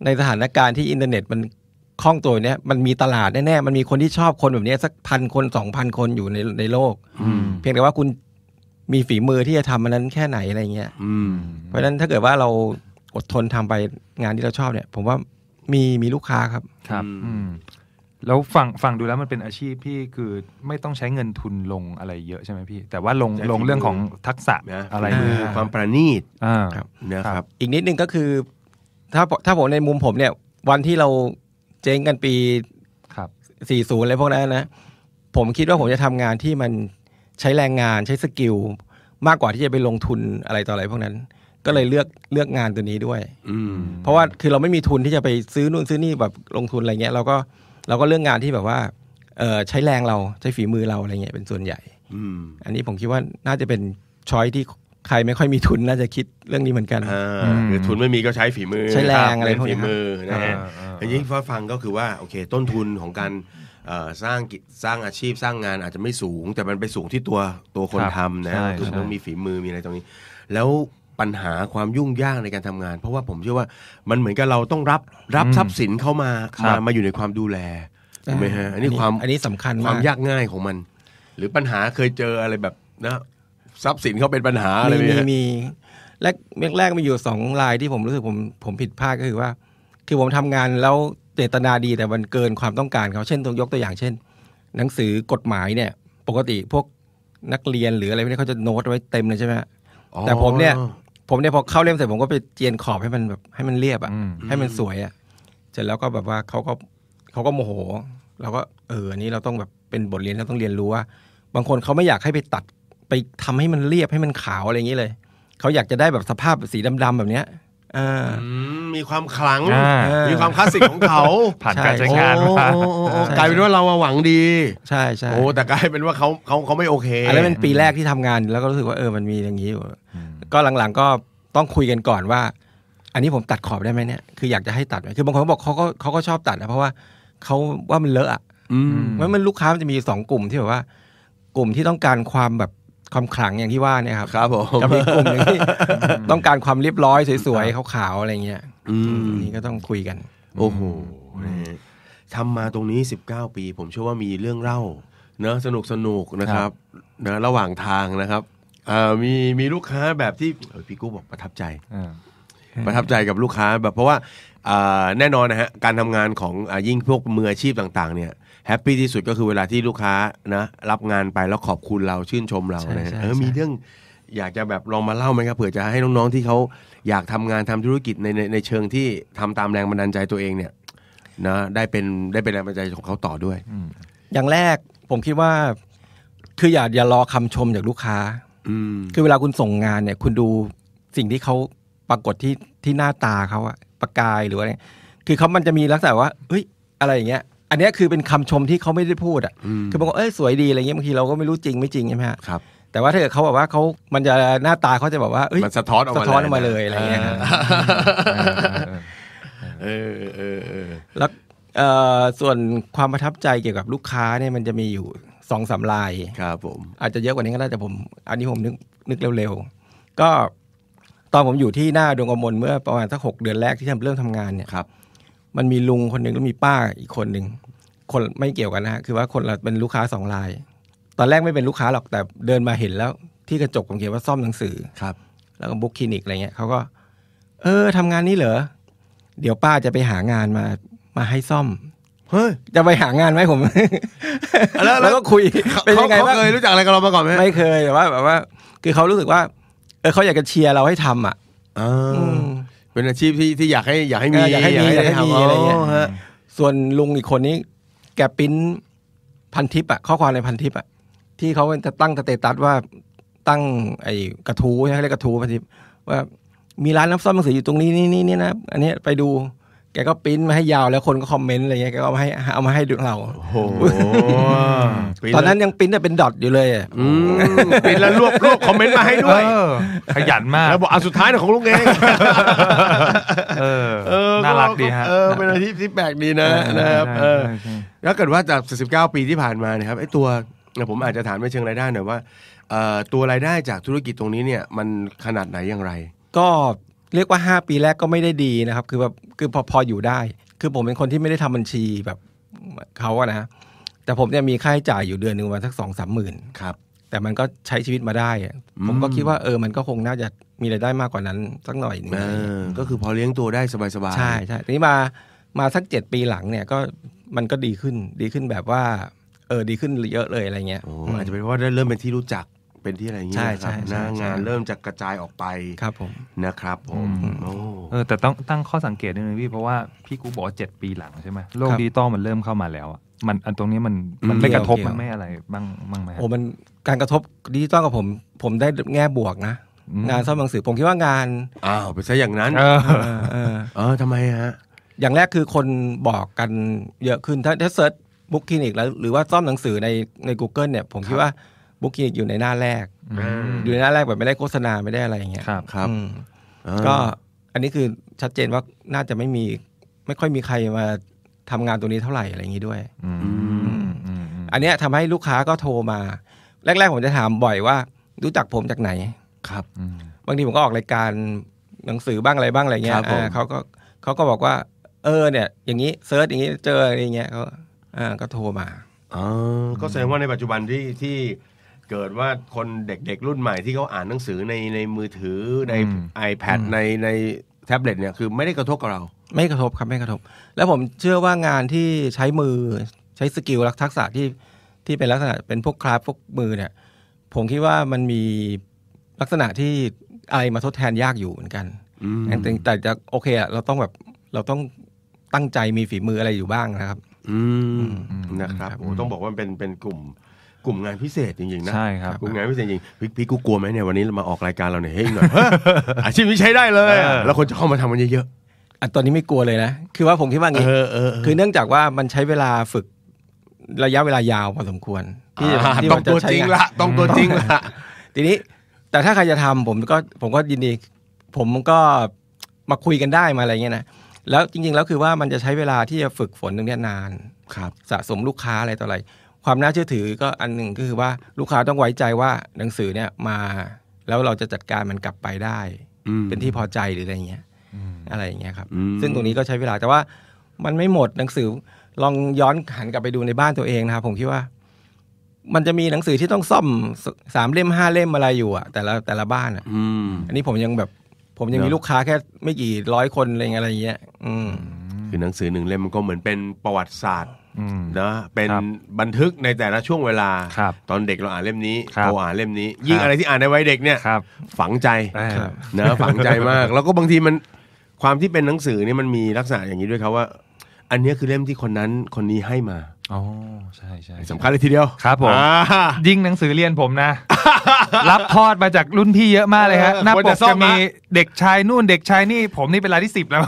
ในสถานการณ์ที่อินเทอร์เน็ตมันคล่องตัวเนี้ยมันมีตลาดแน่ๆ มันมีคนที่ชอบคนแบบนี้สักพันคนสองพันคนอยู่ในในโลกเพียงแต่ว่าคุณมีฝีมือที่จะทำมันนั้นแค่ไหนอะไรเงี้ยเพราะฉะนั้นถ้าเกิดว่าเราอดทนทำไปงานที่เราชอบเนี่ย ผมว่ามีมีลูกค้าครับครับแล้วฟัง ฟังดูแล้วมันเป็นอาชีพพี่คือไม่ต้องใช้เงินทุนลงอะไรเยอะใช่ไหมพี่ แต่ว่าลง ลงเรื่องของทักษะอะไรความประณีตนะครับ อีกนิดนึงก็คือ ถ้าถ้าผมในมุมผมเนี่ย วันที่เราเจ๊งกันปี ครับย์อะไรพวกนั้นนะ ผมคิดว่าผมจะทำงานที่มันใช้แรงงานใช้สกิล มากกว่าที่จะไปลงทุนอะไรต่ออะไรพวกนั้นก็เลยเลือกเลือกงานตัวนี้ด้วย อืเพราะว่าคือเราไม่มีทุนที่จะไปซื้อนู่นซื้อนี่แบบลงทุนอะไรเงี้ยเราก็แล้วก็เรื่องงานที่แบบว่าใช้แรงเราใช้ฝีมือเราอะไรเงี้ยเป็นส่วนใหญ่อันนี้ผมคิดว่าน่าจะเป็นช้อยที่ใครไม่ค่อยมีทุนน่าจะคิดเรื่องนี้เหมือนกันคือทุนไม่มีก็ใช้ฝีมือใช้แรงอะไรพวกนี้ฝีมือนะฮะอันนี้ฟ้าฟังก็คือว่าโอเค ต้นทุนของการสร้างสร้างอาชีพสร้างงานอาจจะไม่สูง แต่มันไปสูงที่ตัวตัวคนทำนะคือต้องมีฝีมือมีอะไรตรงนี้ แล้วปัญหาความยุ่งยากในการทำงาน เพราะว่าผมเชื่อว่ามันเหมือนกับเราต้องรับรับทรัพย์สินเข้ามามามาอยู่ในความดูแลใช่ไหมฮะอันนี้ความอันนี้สำคัญความยากง่ายของมัน หรือปัญหาเคยเจออะไรแบบนะ ทรัพย์สินเขาเป็นปัญหาอะไรมีมีแรกแรกมีอยู่สองลายที่ผมรู้สึกผมผมผิดพลาดก็คือว่าคือผมทำงานแล้วเจตนาดีแต่มันเกินความต้องการเขาเช่นตัวยกตัวอย่างเช่น หนังสือกฎหมายเนี่ย ปกติพวกนักเรียนหรืออะไรพวกนี้เขาจะโน้ตไว้เต็มเลยใช่ไหมแต่ผมเนี่ยผมเนี่ยพอเข้าเล่มเสร็จผมก็ไปเจียนขอบให้มันแบบให้มันเรียบอ่ะให้มันสวยอ่ะเสร็จแล้วก็แบบว่าเขาก็เขาก็โมโหเราก็เออนี้เราต้องแบบเป็นบทเรียนเราต้องเรียนรู้ว่า บางคนเขาไม่อยากให้ไปตัดไปทำให้มันเรียบให้มันขาวอะไรอย่างนี้เลยเขาอยากจะได้แบบสภาพสีดำๆแบบเนี้ยมีความขลังมีความคลาสสิกของเขาผ่านการใช้งานกลายเป็นว่าเราหวังดี ใช่ใช่โอ้แต่กลายเป็นว่าเขาเขาเขาไม่โอเคอันนี้เป็นปีแรกที่ทำงานแล้วก็รู้สึกว่าเออมันมีอย่างนี้อยู่ก็หลังๆก็ต้องคุยกันก่อนว่า อันนี้ผมตัดขอบได้ไหมเนี่ยคืออยากจะให้ตัดไหมคือบางคนเขาบอกเขาก็เขาก็ชอบตัดนะเพราะว่าเขาว่ามันเลอะอืมมันลูกค้ามันจะมีสองกลุ่มที่แบบว่า กลุ่มที่ต้องการความแบบความขลังอย่างที่ว่าเนี่ยครับครับผมกับอีกกลุ่มนึงที่ต้องการความเรียบร้อย สวยๆขาวๆอะไรเงี้ยอืมนี่ก็ต้องคุยกัน โอ้โหทำมาตรงนี้ 19 ปี ผมเชื่อว่ามีเรื่องเล่าเนอะสนุกสนุกนะครับนะระหว่างทางนะครับมีมีลูกค้าแบบที่พี่กู้บอกประทับใจ ประทับใจกับลูกค้า แบบเพราะว่าแน่นอนนะฮะ การทำงานของยิ่งพวกมืออาชีพต่างๆเนี่ยแฮปปี้ที่สุดก็คือเวลาที่ลูกค้านะ รับงานไปแล้วขอบคุณเราชื่นชมเรานะเออมีเรื่องอยากจะแบบลองมาเล่าไหมครับ เผื่อจะให้น้อง ๆ ที่เขาอยากทำงานทำธุรกิจในในเชิงที่ทำตามแรงบันดาลใจตัวเองเนี่ยนะได้เป็นได้เป็นแรงบันดาลใจของเขาต่อด้วยอย่างแรกผมคิดว่าคืออย่าอย่ารอคำชมจากลูกค้าคือเวลาคุณส่งงานเนี่ย คุณดูสิ่งที่เขาปรากฏที่ที่หน้าตาเขาอะประกายหรืออะไรคือเขามันจะมีลักษณะว่าเฮ้ยอะไรอย่างเงี้ย อันนี้คือเป็นคำชมที่เขาไม่ได้พูดอ่ะ คือบางคนเอ้ยสวยดีอะไรเงี้ยบางทีเราก็ไม่รู้จริงไม่จริงใช่ไหมฮะครับแต่ว่าถ้าเกิดเขาบอกว่าเขามันจะหน้าตาเขาจะบอกว่ามันสะท้อนออกมาสะท้อนออกมาเลยอะไรเงี้ยเออเออแล้วส่วนความประทับใจเกี่ยวกับลูกค้าเนี่ยมันจะมีอยู่สองสามลายครับ ผม อาจจะเยอะกว่านี้ก็ได้แต่ผมอันนี้ผมนึกนึกเร็วๆ ก็ ตอนผมอยู่ที่หน้าดวงกมลเมื่อประมาณสักหกเดือนแรกที่เริ่มทำงานเนี่ยครับ มันมีลุงคนหนึ่งแล้วมีป้าอีกคนหนึ่ง คนไม่เกี่ยวกันนะ คือว่าคนเราเป็นลูกค้าสองลาย ตอนแรกไม่เป็นลูกค้าหรอกแต่เดินมาเห็นแล้ว ที่กระจกผมเขียนว่าซ่อมหนังสือครับ แล้วก็บุ๊กคลินิกอะไรเงี้ยเขาก็ เออทำงานนี้เหรอเดี๋ยวป้าจะไปหางานมามาให้ซ่อมเฮ้ยจะไปหางานไหมผม แล้วแล้วก็คุยเป็นยังไงบ้างเคยรู้จักอะไรกับเรามาก่อนไหมไม่เคยแต่ว่าแบบว่า คือเขารู้สึกว่า เออเขาอยากจะเชียร์เราให้ทำอ่ะเป็นอาชีพที่ที่อยากให้อยากให้มี อยากให้มีอยากให้มีอะไรเงี้ยส่วนลุงอีกคนนี้ แกปิ้นพันทิปอ่ะข้อความในพันทิปอ่ะที่เขาจะตั้งสเตตัสว่าตั้งไอ้กระทู้ใช่ไหมเรียกกระทู้พันทิปว่ามีร้านน้ำซ่อมหนังสืออยู่ตรงนี้นี่นี่นี่นะอันนี้ไปดูแกก็ปิ้นมาให้ยาวแล้วคนก็คอมเมนต์อะไรเงี้ยแกก็ามให้เอามาให้ดูเราโอ้หตอนนั้นยังปิ้นแต่เป็นดอทอยู่เลยปิ้นแล้วรวบรวบคอมเมนต์มาให้ด้วยขยันมาก แล้วบอกอันสุดท้ายของลุงเอง เออ น่ารักดีฮะเออเป็นอาชีพที่แปลกดีนะนะครับแล้วเกิดว่าจาก49ปีที่ผ่านมานะครับไอ้ตัวผมอาจจะถามในเชิงรายได้หน่อยว่าตัวรายได้จากธุรกิจตรงนี้เนี่ยมันขนาดไหนอย่างไร ก็เรียกว่า 5 ปีแรกก็ไม่ได้ดีนะครับ คือแบบคือพอพออยู่ได้ คือผมเป็นคนที่ไม่ได้ทำบัญชีแบบเขาอะนะ แต่ผมเนี่ยมีค่าใช้จ่ายอยู่เดือนหนึ่งวันสักสองสามหมื่นครับแต่มันก็ใช้ชีวิตมาได้ ผมก็คิดว่าเออมันก็คงน่าจะมีรายได้มากกว่านั้นสักหน่อยนึงก็คือพอเลี้ยงตัวได้สบายๆใช่ใช่ทีนี้มามาสักเจ็ดปีหลังเนี่ยก็มันก็ดีขึ้นดีขึ้นแบบว่าเออดีขึ้นเยอะเลยอะไรเงี้ยอาจจะเป็นเพราะได้เริ่มเป็นที่รู้จักเป็นที่อะไรเงี้ยใครับ่นะงานเริ่มจะกระจายออกไปครับผมนะครับผมเออแต่ต้องตั้งข้อสังเกตนนึงพี่ เพราะว่าพี่กูบอกเจ็ดปีหลังใช่ไหมโลกดิจิตอลมันเริ่มเข้ามาแล้วอ่ะมันอันตรงนี้มันมันไม่กระทบมันไม่อะไรบ้างบ้างไหมโอ้ มันการกระทบดิจิตอลกับผม ผมได้แง่บวกนะ งานซ่อมหนังสือผมคิดว่างานอ้าวไปซะอย่างนั้น เออเออทำไมฮะอย่างแรกคือคนบอกกันเยอะขึ้นถ้าถ้าเซิร์ชบุ๊กคลินิกแล้วหรือว่าซ่อมหนังสือในใน Google เนี่ยผมคิดว่าบุ๊กกิ้อยู่ในหน้าแรกอยู่ในหน้าแรกแบบไม่ได้โฆษณาไม่ได้อะไรอย่างเงี้ยครับ ครับก็อันนี้คือชัดเจนว่าน่าจะไม่มีไม่ค่อยมีใครมาทำงานตัวนี้เท่าไหร่อะไรอย่างนี้ด้วยอันนี้ทำให้ลูกค้าก็โทรมา แรกๆผมจะถามบ่อยว่า รู้จักผมจากไหนครับบางทีผมก็ออกรายการหนังสือบ้างอะไรบ้างอะไรเงี้ยเขาก็เขาก็บอกว่าเออเนี่ยอย่างนี้เซิร์ชอย่างนี้เจออะไรเงี้ยเขาก็โทรมาอ๋อก็แสดงว่าในปัจจุบันที่ที่เกิดว่าคนเด็กๆรุ่นใหม่ที่เขาอ่านหนังสือในในมือถือในอ iPad ในในแท็บเล็ตเนี่ย คือไม่ได้กระทบกับเรา ไม่กระทบครับไม่กระทบ แล้วผมเชื่อว่างานที่ใช้มือใช้สกิลลักทักษะที่ที่เป็นลักษณะเป็นพวกคราฟพวกมือเนี่ย ผมคิดว่ามันมีลักษณะที่ อะไรมาทดแทนยากอยู่เหมือนกันอแต่แต่จะโอเคอะเราต้องแบบเราต้องตั้งใจมีฝีมืออะไรอยู่บ้างนะครับอืมนะครับโอ้ต้องบอกว่าเป็นเป็นกลุ่มกลุ่มงานพิเศษจริงๆนะ ใช่ครับ กลุ่มงานพิเศษจริงพี่กูกลัวไหมเนี่ยวันนี้มาออกรายการเราเนี่ยเฮ้ยหน่อยอาชีพนี้ใช้ได้เลย แล้วคนจะเข้ามาทำมันเยอะๆอ่ะตอนนี้ไม่กลัวเลยนะ คือว่าผมคิดว่างี้คือเนื่องจากว่ามันใช้เวลาฝึกระยะเวลายาวพอสมควรที่ต้องตัวจริงละ ต้องตัวจริงละทีนี้ แต่ถ้าใครจะทำผมก็ผมก็ยินดี ผมก็มาคุยกันได้มาอะไรเงี้ยนะ แล้วจริงๆแล้วคือว่ามันจะใช้เวลาที่จะฝึกฝนตรงนี้นาน ครับ สะสมลูกค้าอะไรต่ออะไรความน่าเชื่อถือก็อันหนึ่งก็คือว่าลูกค้าต้องไว้ใจว่า หนังสือเนี่ยมา แล้วเราจะจัดการมันกลับไปได้เป็นที่พอใจหรืออะไรเงี้ยอะไรอย่างเงี้ยครับ ซึ่งตรงนี้ก็ใช้เวลาแต่ว่ามันไม่หมดหนังสือลองย้อนหันกลับไปดูในบ้านตัวเองนะครับผมคิดว่า มันจะมีหนังสือที่ต้องซ่อมสามเล่มห้าเล่มอะไรอยู่อ่ะ แต่ละแต่ละบ้านอะอันนี้ผมยังแบบ ผมยังมีลูกค้าแค่ไม่กี่ร้อยคนอะไรเงี้ยอะไรเงี้ยอืมคือหนังสือหนึ่งเล่มมันก็เหมือนเป็นประวัติศาสตร์นะเป็นบันทึกในแต่ละช่วงเวลา ตอนเด็กเราอ่านเล่มนี้เราอ่านเล่มนี้ ยิ่งอะไรที่อ่านในวัยเด็กเนี่ยฝังใจนะฝังใจมาก แล้วก็บางทีมันความที่เป็นหนังสือนี่มันมีลักษณะอย่างนี้ด้วยครับว่าอันนี้คือเล่มที่คนนั้นคนนี้ให้มา อ๋อใช่ใช่สำคัญเลยทีเดียวครับผมยิ่งหนังสือเรียนผมนะรับทอดมาจากรุ่นพี่เยอะมากเลยฮะหน้าปกจะมีเด็กชายนู่นเด็กชายนี่ ผมนี่เป็นรายที่สิบแล้ว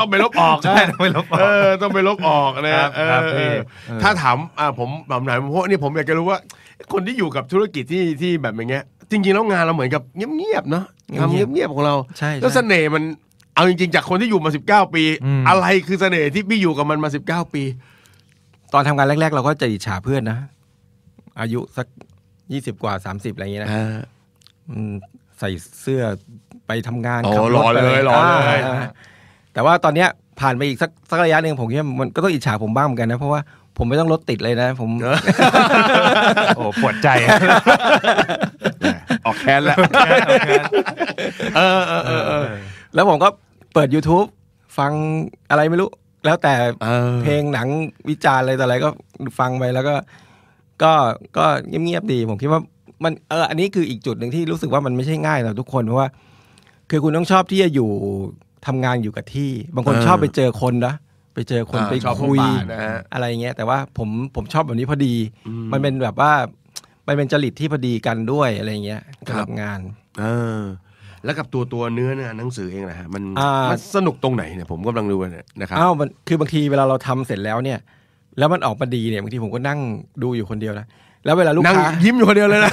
ต้องไปลบออกใช่ต้องไปลบออกต้องไปลบออกนะครับถ้าถามผมแบบไหนเพราะนี่ผมอยากจะรู้ว่า คนที่อยู่กับธุรกิจที่ที่แบบอย่างเงี้ยจริงๆแล้วงานเราเหมือนกับเงียบๆเนาะทำเงียบๆของเราใช่แล้วเสน่ห์มันเอาจริงๆจากคนที่อยู่มา 19ปีอปี อะไรคือเสน่ห์ที่พี่อยู่กับมันมา 19 ปี ตอนทำงานแรกๆ เราก็จะอิจฉาเพื่อนนะ อายุสักยี่สิบกว่าสามสิบอะไรอย่างเงี้ยนะใส่เสื้อไปทำงานขับรถเลยหล่อเลย แต่ว่าตอนเนี้ยผ่านไปอีกสักสักระยะหนึ่งผมคิดว่ามันก็ต้องอิจฉาผมบ้างเหมือนกันนะ เพราะว่าผมไม่ต้องรถติดเลยนะผมโอ้ ปวดใจ ออกแค้นแล้ว เออเออเออแล้วผมก็เปิด YouTube ฟังอะไรไม่รู้ แล้วแต่เพลงหนังวิจารณ์อะไรแต่อะไรก็ฟังไปแล้วก็ ก็ก็เงียบๆดี ผมคิดว่ามันเออ อันนี้คืออีกจุดหนึ่งที่รู้สึกว่ามันไม่ใช่ง่ายสำหรับทุกคนเพราะว่า คือคุณต้องชอบที่จะอยู่ทำงานอยู่กับที่ บางคนชอบไปเจอคนนะไปเจอคนไปคุยอะไรเงี้ยแต่ว่าผมผมชอบแบบนี้พอดี มันเป็นแบบว่ามันเป็นจริตที่พอดีกันด้วยอะไรเงี้ยกับงาน เออแล้วกับตัวตัวเนื้อเนี่ยหนังสือเองนะฮะมันมันสนุกตรงไหนเนี่ยผมกำลังดูนะครับอ้าวมันคือบางทีเวลาเราทำเสร็จแล้วเนี่ย แล้วมันออกมาดีเนี่ยบางทีผมก็นั่งดูอยู่คนเดียวนะแล้วเวลาลูกค้ายิ้มอยู่คนเดียวเลยนะ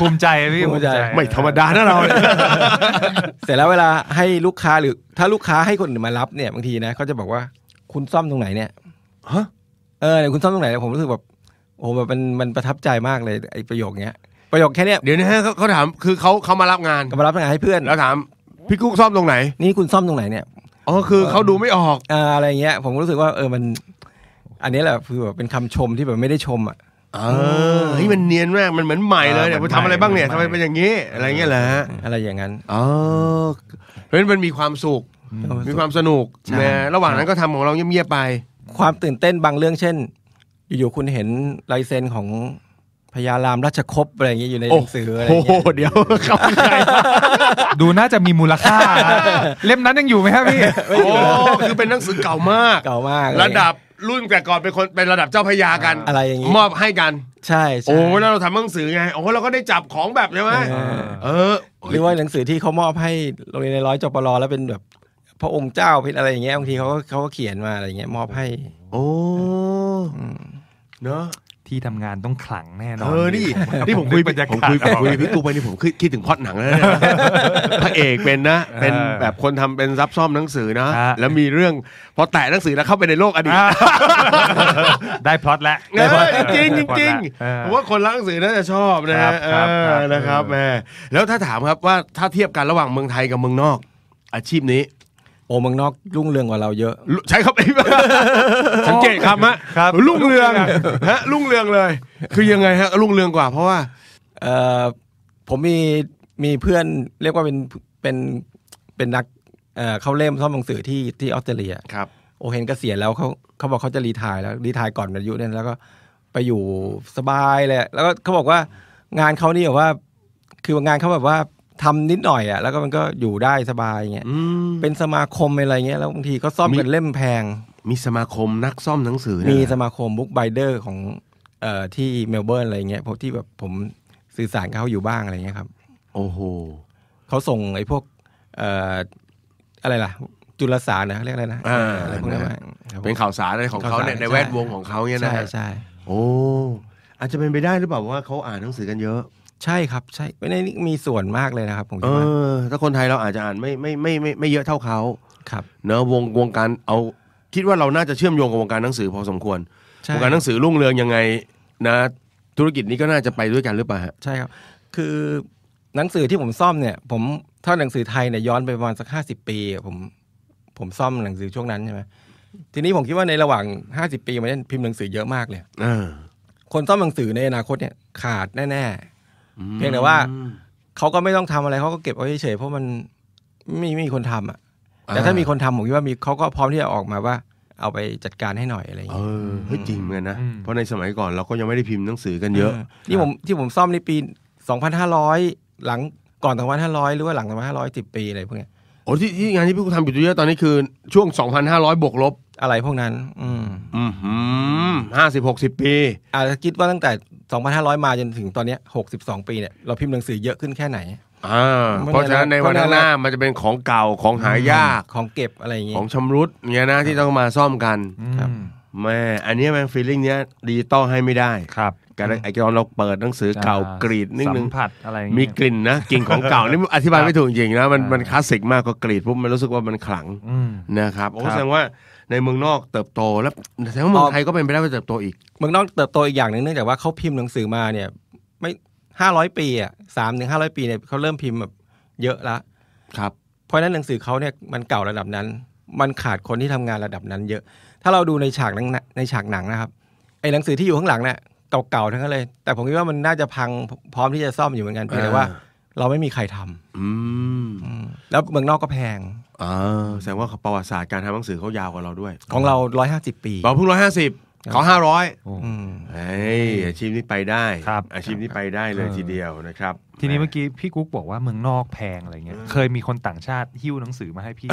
ภูมิใจพี่ภูมิใจไม่ธรรมดานะเรา เสร็จแล้วเวลาให้ลูกค้าหรือถ้าลูกค้าให้คนอื่นมารับเนี่ย บางทีนะเขาจะบอกว่าคุณซ่อมตรงไหนเนี่ยฮะเออคุณซ่อมตรงไหน ผมรู้สึกแบบโอ้แบบมันมันประทับใจมากเลยไอ้ประโยคเนี้ยประโยคแค่เนี้ยเดี๋ยวนะฮะเขาเขาถามคือเขาเขามารับงานมารับงานให้เพื่อนแล้วถามพี่กุ๊กซ่อมตรงไหนนี่คุณซ่อมตรงไหนเนี่ยอ๋อคือเขาดูไม่ออกอะไรเงี้ย ผมรู้สึกว่าเออมัน อันนี้แหละคือแบบเป็นคำชมที่แบบไม่ได้ชมอ่ะ เออเฮ้ยมันเนียนมากมันเหมือนใหม่เลยเนี่ยเมันทำอะไรบ้างเนี่ยทำไมเป็นอย่างนี้อะไรเงี้ยแหละฮะอะไรอย่างนั้นอ๋อเพราะฉะนั้นมันมีความสุขมีความสนุกนะระหว่างนั้นก็ทำของเราเงียบๆไปความตื่นเต้นบางเรื่อง เช่น อยู่ๆคุณเห็นลายเซ็นของพญารามราชคบอะไรอย่างเงี้ยอยู่ในหนังสืออะไรโอ้โหเงี้ยเดี๋ยวเข้าใจดูน่าจะมีมูลค่า เล่มนั้นยังอยู่ไหมครับพี่โอ้คือเป็นหนังสือเก่ามาก เก่ามากระดับรุ่นแต่ก่อนเป็นคนเป็นระดับเจ้าพญยากันอะไรอย่างงี้ มอบให้กัน ใช่ใช่โอ้แล้วเราทำหนังสือไงโอ้เราก็ได้จับของแบบใช่ไหมเออเหรือว่าหนังสือที่เขามอบให้โรงเรียนในร้อยจปรแล้วเป็นแบบพระองค์เจ้าเป็นอะไรอย่างเงี้ยบางทีเขาก็เขาก็เขียนมาอะไรเงี้ยมอบให้ โอ้เนอะที่ทำงานต้องขลังแน่นอน เออ นี่ นี่ผมคุยบรรยากาศคุยผมคุยพี่ตูไปนี่ผมคิดถึงพอดหนังแล้วพระเอกเป็นนะ เป็นแบบคนทำเป็นซับซ่อมหนังสือนะแล้วมีเรื่องพอแตะหนังสือแล้วเข้าไปในโลกอดีต ได้พลอตแล้วเอได้พอจริงจริงเออๆผมว่าคนรักหนังสือน่าจะชอบ นะครับครับครับนะครับแม่แล้วถ้าถามครับว่าถ้าเทียบกันระหว่างเมืองไทยกับเมืองนอก อาชีพนี้โอ้มังนอกรุ่งเรืองกว่าเราเยอะใช้ครับสังเกตคำฮะรุ่งเรืองฮะรุ่งเรืองเลย คือยังไงฮะรุ่งเรืองกว่า เพราะว่าเออผมมีมีเพื่อนเรียกว่าเป็นเป็นเป็นนักเออเขาเล่มซ่อมหนังสือที่ที่ออสเตรเลียครับ โอเห็นเกษียณแล้วเขาเขาบอกเขาจะรีทายแล้วรีทายก่อนอายุเนี่ยแล้วก็ไปอยู่สบายเลยแล้วก็เขาบอกว่างานเขานี่แบบว่าคืองานเขาแบบว่าทำนิดหน่อยอ่ะแล้วก็มันก็อยู่ได้สบายเงี้ยเป็นสมาคมอะไรเงี้ยแล้วบางทีก็ซ่อมกันเล่มแพง มีสมาคมนักซ่อมหนังสือมีสมาคมบุ๊กไบเดอร์ของเอ่อที่เมลเบิร์นอะไรเงี้ยพวกที่แบบผมสื่อสารกับเขาอยู่บ้างอะไรเงี้ยครับ โอ้โหเขาส่งไอ้พวกเอ่ออะไรล่ะจุลสารนะเรียกอะไรนะอะไรพวกน้เป็นข่าวสารอะไรของเขาในในแวดวงของเขาเนี่ยนะใช่ใช่โอ้อาจจะเป็นไปได้หรือเปล่าว่าเขาอ่านหนังสือกันเยอะใช่ครับ ใช่ไม่ได้มีส่วนมากเลยนะครับ ผมเอคิดว่าอถ้าคนไทยเราอาจจะอ่านไม่ไม่ไม่ไม่ไม่เยอะเท่าเขาครับเนอะวงวงการเอาคิดว่าเราน่าจะเชื่อมโยงกับวงการหนังสือพอสมควรวงการหนังสือรุ่งเรืองยังไง นะ ธุรกิจนี้ก็น่าจะไปด้วยกันหรือเปล่าฮะใช่ครับ คือหนังสือที่ผมซ่อมเนี่ย ผมถ้าหนังสือไทยเนี่ยย้อนไปประมาณสักห้าสิบปีผมผมซ่อมหนังสือช่วงนั้นใช่ไหมทีนี้ผมคิดว่าในระหว่างห้าสิบปี มาเนี่ยพิมพ์หนังสือเยอะมากเลยอคนซ่อมหนังสือในอนาคตเนี่ย ขาดแน่เพียงแต่ว่าเขาก็ไม่ต้องทำอะไรเขาก็เก็บเอาเฉยๆเพราะมันไม่ไม่มีคนทำอ่ะแต่ถ้ามีคนทำผมคิดว่ามีเขาก็พร้อมที่จะออกมาว่า เอาไปจัดการให้หน่อยอะไรอย่างเงี้ยเฮ้ยจริงเหมือนนะเพราะในสมัยก่อนเราก็ยังไม่ได้พิมพ์หนังสือกันเยอะ ที่ผมที่ผมซ่อมในปี 2500 หลังก่อน2500 หรือว่าหลัง2510ปีอะไรพวกเนี้ยโอ้ที่ที่งานที่พี่กูทำอยู่เยอะตอนนี้คือช่วง 2,500บวกลบอะไรพวกนั้น อืมอืมห้าสิบหกสิบปีอาจจะคิดว่าตั้งแต่2,500 มาจนถึงตอนนี้ 62 ปีเนี่ยเราพิมพ์หนังสือเยอะขึ้นแค่ไหนอ่าเพราะฉะนั้นในวันหน้ามันจะเป็นของเก่าของหายาก ของเก็บอะไรอย่างเงี้ยของชำรุดเงี้ยนะที่ต้องมาซ่อมกันครับแม่อันนี้แม่งฟีลลิ่งเนี้ยดิจิตอลให้ไม่ได้ครับการไอ้ตอนเราเปิดหนังสือเก่ากรีดนิดนึงผัดอะไรมีกลิ่นนะกลิ่นของเก่านี่อธิบายไม่ถูกจริงนะ มันมันคลาสสิกมากก็กรีดปุ๊บมันรู้สึกว่ามันขลังนะครับโอ้แสดงว่าในเมืองนอกเติบโตแล้วแสดงว่าเมืองไทยก็เป็นไปได้ว่าเติบโตอีกเมืองนอกเติบโตอีกอย่างหนึ่งเนื่องจากว่าเขาพิมพ์หนังสือมาเนี่ย ไม่ห้าร้อยปีอ่ะสามถึงห้าร้อยปีเนี่ยเขาเริ่มพิมพ์แบบเยอะละครับเพราะนั้นหนังสือเขาเนี่ยมันเก่าระดับนั้น มันขาดคนที่ทำงานระดับนั้น เยอะ ถ้าเราดูในฉากในฉากหนังนะครับไอ้หนังสือที่อยู่ข้างหลังเนี่ยเก่าๆทั้งนั้นเลยแต่ผมคิดว่ามันน่าจะพังพร้อมที่จะซ่อมอยู่เหมือนกันเพียงแต่ว่าเราไม่มีใครทำแล้วเมืองนอกก็แพงแสดงว่าประวัติศาสตร์การทำหนังสือเขายาวกว่าเราด้วย ของเราร้อยห้าสิบปีเราเพิ่งร้อยห้าสิบเขาห้าร้อยไอ้อาชีพนี้ไปได้ครับอาชีพนี้ไปได้เลยทีเดียวนะครับ ทีนี้เมื่อกี้พี่กุ๊กบอกว่าเมืองนอกแพงอะไรเงี้ย เคยมีคนต่างชาติหิ้วหนังสือมาให้พี่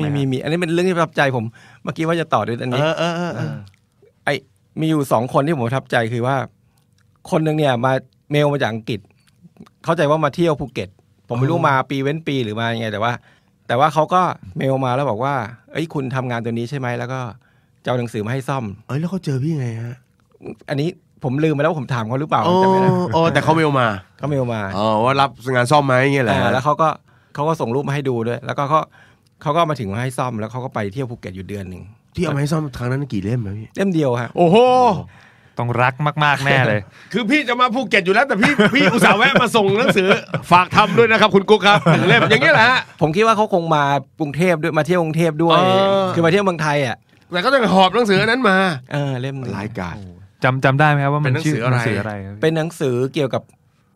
มีมีมีอันนี้เป็นเรื่องที่ประทับใจผม เมื่อกี้ว่าจะต่อด้วยอันนี้ไอมีอยู่สองคนที่ผมประทับใจคือว่า คนหนึ่งเนี่ยมาเมลมาจากอังกฤษเข้าใจว่ามาเที่ยวภูเก็ต ผมไม่รู้มาปีเว้นปีหรือมาอยังไงแต่ว่า แต่ว่าเขาก็เมลมาแล้วบอกว่าเอ้ยคุณทำงานตัวนี้ใช่ไหมแล้วก็จะเอาหนังสือมาให้ซ่อมเอ้ยแล้วเขาเจอพี่ไงฮะอันนี้ผมลืมไปแล้วผมถามเขาหรือเปล่าโอไม่้อแต่เขาเมลมาเขาเมลมาอ๋อว่ารับงานซ่อมไหมเงี้ยแหละแล้วเขาก็เขาก็ส่งรูปมาให้ดูด้วย แล้วก็เขาเขาก็มาถึงมาให้ซ่อมแล้วเขาก็ไปเที่ยวภูเก็ตอยู่เดือนหนึ่งที่เอามาให้ซ่อมครั้งนั้นกี่เล่มนบพี่เล่มเดียวฮะโอ้โหต้องรักมากๆ แน่เลย คือพี่จะมาภูเก็ตอยู่แล้วแต่พี่พี่อุตส่าห์แวะมาส่งหนังสือฝากทำด้วยนะครับ คุณกุ๊กครับเล่มอย่างนี้แหละผมคิดว่าเขาคงมากรุงเทพด้วยมาเที่ยวกรุงเทพด้วยคือมาเที่ยวเมืองไทยอ่ะแต่ก็จะหอบหนังสือนั้นมา เออเล่มรายการจำจำได้ไหมครับว่ามันชื่อหนังสืออะไร เป็นหนังสือเกี่ยวกับ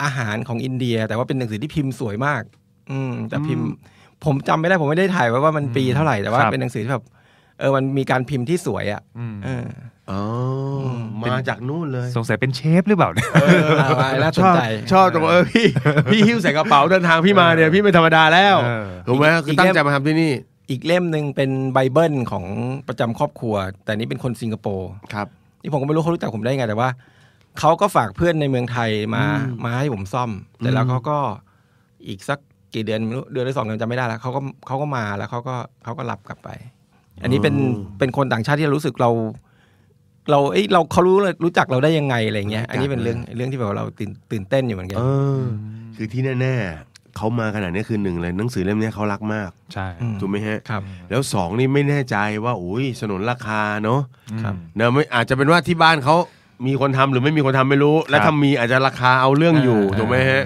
อาหารของอินเดีย แต่ว่าเป็นหนังสือที่พิมพ์สวยมาก อืมแต่พิมพ์ผมจำไม่ได้ ผมไม่ได้ถ่ายไว้ว่ามันปีเท่าไหร่แต่ว่าเป็นหนังสือที่แบบเออมันมีการพิมพ์ที่สวยอ่ะเอออ มาจากนู่นเลยสงสัยเป็นเชฟหรือเปล่าเนี่ยชอบชอบตรงเออพี่ พี่หิ้วใส่กระเป๋าเดินทางพี่มาเนี่ย พี่ไม่ธรรมดาแล้วถูกไหมคือตั้งใจมาทำที่นี่อีกเล่มหนึ่งเป็นไบเบิลของประจำครอบครัว แต่นี้เป็นคนสิงคโปร์ครับนี่ผมก็ไม่รู้เขารู้จักผมได้ไง แต่ว่า เขาก็ฝากเพื่อนในเมืองไทยมามาให้ผมซ่อมแต่แล้วเขาก็อีกสักกี่เดือนเดือนหรือสองเดือนจำไม่ได้แล้วเขาก็เขาก็มาแล้วเขาก็เขาก็รับกลับไป อันนี้เป็นเป็นคนต่างชาติที่รู้สึกเราเราเอ้ยเราเขารู้รู้จักเราได้ยังไงอะไรเงี้ยอันนี้เป็นเรื่องเรื่องที่แบบว่าเราตื่นตื่นเต้นอยู่เหมือนกันคือที่แน่ๆเขามาขนาดนี้คือหนึ่งเลยหนังสือเล่มนี้เขารักมากใช่ถูกไหมฮะครับแล้วสองนี่ไม่แน่ใจว่าโอ้ยสนุนราคาเนาะเนอะไม่อาจจะเป็นว่าที่บ้านเขามีคนทำหรือไม่มีคนทำไม่รู้ แล้ถ้ามีอาจจะราคาเอาเรื่องอยู่ถูกไหมฮะ